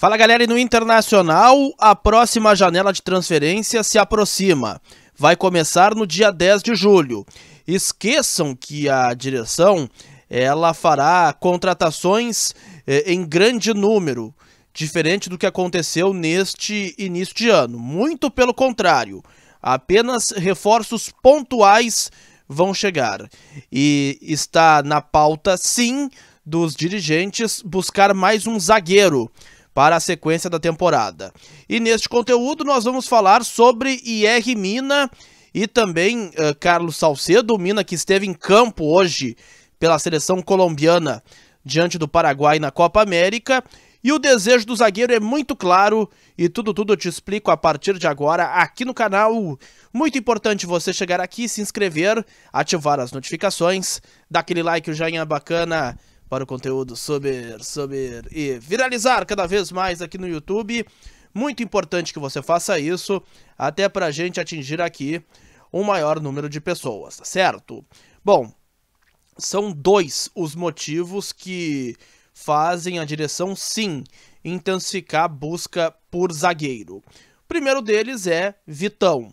Fala galera, e no Internacional, a próxima janela de transferência se aproxima. Vai começar no dia 10 de julho. Esqueçam que a direção ela fará contratações eh, em grande número, diferente do que aconteceu neste início de ano. Muito pelo contrário, apenas reforços pontuais vão chegar. E está na pauta, sim, dos dirigentes buscar mais um zagueiro para a sequência da temporada. E neste conteúdo nós vamos falar sobre IR Mina e também uh, Carlos Salcedo, Mina que esteve em campo hoje pela seleção colombiana diante do Paraguai na Copa América. E o desejo do zagueiro é muito claro e tudo, tudo eu te explico a partir de agora aqui no canal. Muito importante você chegar aqui, se inscrever, ativar as notificações, dar aquele like, o joinha é bacana para o conteúdo subir, subir e viralizar cada vez mais aqui no YouTube. Muito importante que você faça isso, até para a gente atingir aqui um maior número de pessoas, tá certo? Bom, são dois os motivos que fazem a direção, sim, intensificar a busca por zagueiro. O primeiro deles é Vitão.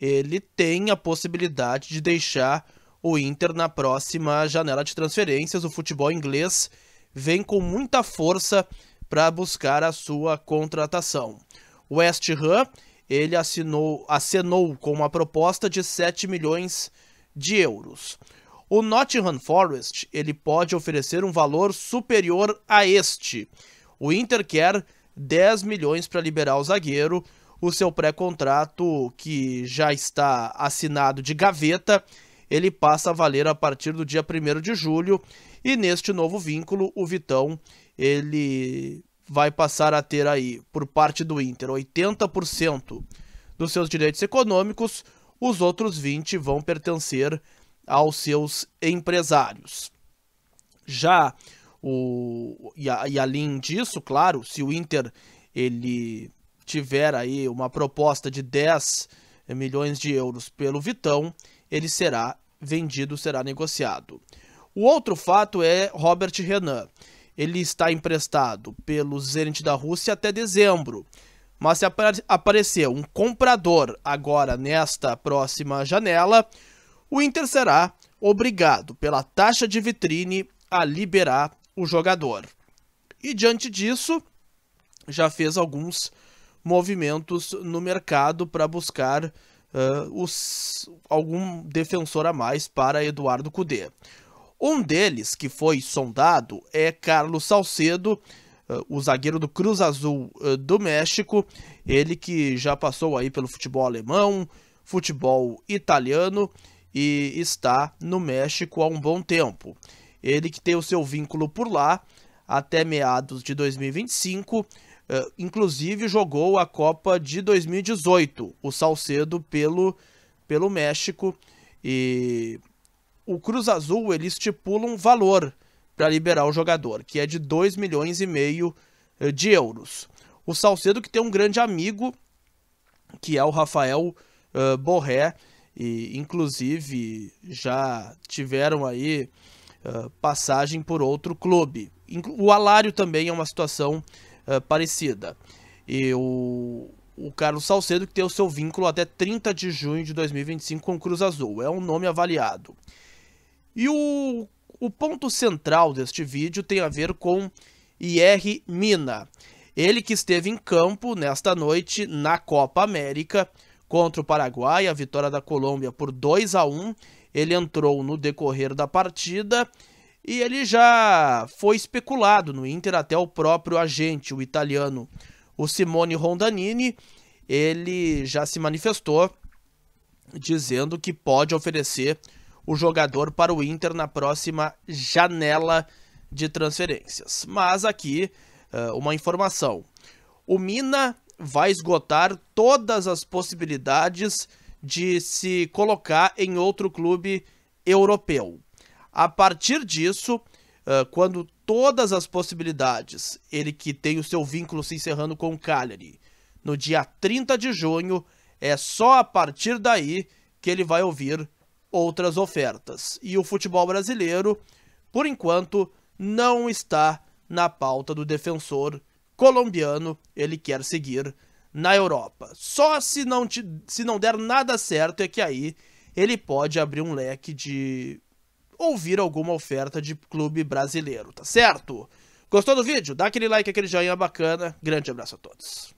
Ele tem a possibilidade de deixar o Inter na próxima janela de transferências. O futebol inglês vem com muita força para buscar a sua contratação. O West Ham, ele assinou, acenou com uma proposta de 7 milhões de euros. O Nottingham Forest, ele pode oferecer um valor superior a este. O Inter quer 10 milhões para liberar o zagueiro. O seu pré-contrato, que já está assinado de gaveta, ele passa a valer a partir do dia 1 de julho e neste novo vínculo o Vitão ele vai passar a ter aí por parte do Inter 80% dos seus direitos econômicos, os outros 20 vão pertencer aos seus empresários. Já o e, a, e além disso, claro, se o Inter ele tiver aí uma proposta de 10 milhões de euros pelo Vitão, ele será vendido, será negociado. O outro fato é Robert Renan. Ele está emprestado pelo Zenit da Rússia até dezembro. Mas se aparecer um comprador agora nesta próxima janela, o Inter será obrigado pela taxa de vitrine a liberar o jogador. E diante disso, já fez alguns movimentos no mercado para buscar uh, os, algum defensor a mais para Eduardo Cudê. Um deles que foi sondado é Carlos Salcedo, Uh, o zagueiro do Cruz Azul uh, do México, ele que já passou aí pelo futebol alemão, futebol italiano e está no México há um bom tempo. Ele que tem o seu vínculo por lá até meados de 2025, Uh, inclusive jogou a Copa de 2018, o Salcedo pelo, pelo México. E o Cruz Azul ele estipula um valor para liberar o jogador, que é de 2 milhões e meio eh, de euros. O Salcedo que tem um grande amigo, que é o Rafael uh, Borré, e inclusive já tiveram aí uh, passagem por outro clube. O Alário também é uma situação uh, parecida. E o, o Carlos Salcedo, que tem o seu vínculo até 30 de junho de 2025 com o Cruz Azul, é um nome avaliado. E o, o ponto central deste vídeo tem a ver com IR Mina. Ele que esteve em campo nesta noite na Copa América contra o Paraguai, a vitória da Colômbia por 2 a 1. Ele entrou no decorrer da partida e ele já foi especulado no Inter até o próprio agente, o italiano, o Simone Rondanini, ele já se manifestou dizendo que pode oferecer o jogador para o Inter na próxima janela de transferências. Mas aqui eh, uma informação. O Mina vai esgotar todas as possibilidades de se colocar em outro clube europeu. A partir disso, ah, quando todas as possibilidades, ele que tem o seu vínculo se encerrando com o Cagliari, no dia 30 de junho, é só a partir daí que ele vai ouvir outras ofertas. E o futebol brasileiro, por enquanto, não está na pauta do defensor colombiano, ele quer seguir na Europa. Só se não, te, se não der nada certo é que aí ele pode abrir um leque de ouvir alguma oferta de clube brasileiro, tá certo? Gostou do vídeo? Dá aquele like, aquele joinha bacana. Grande abraço a todos.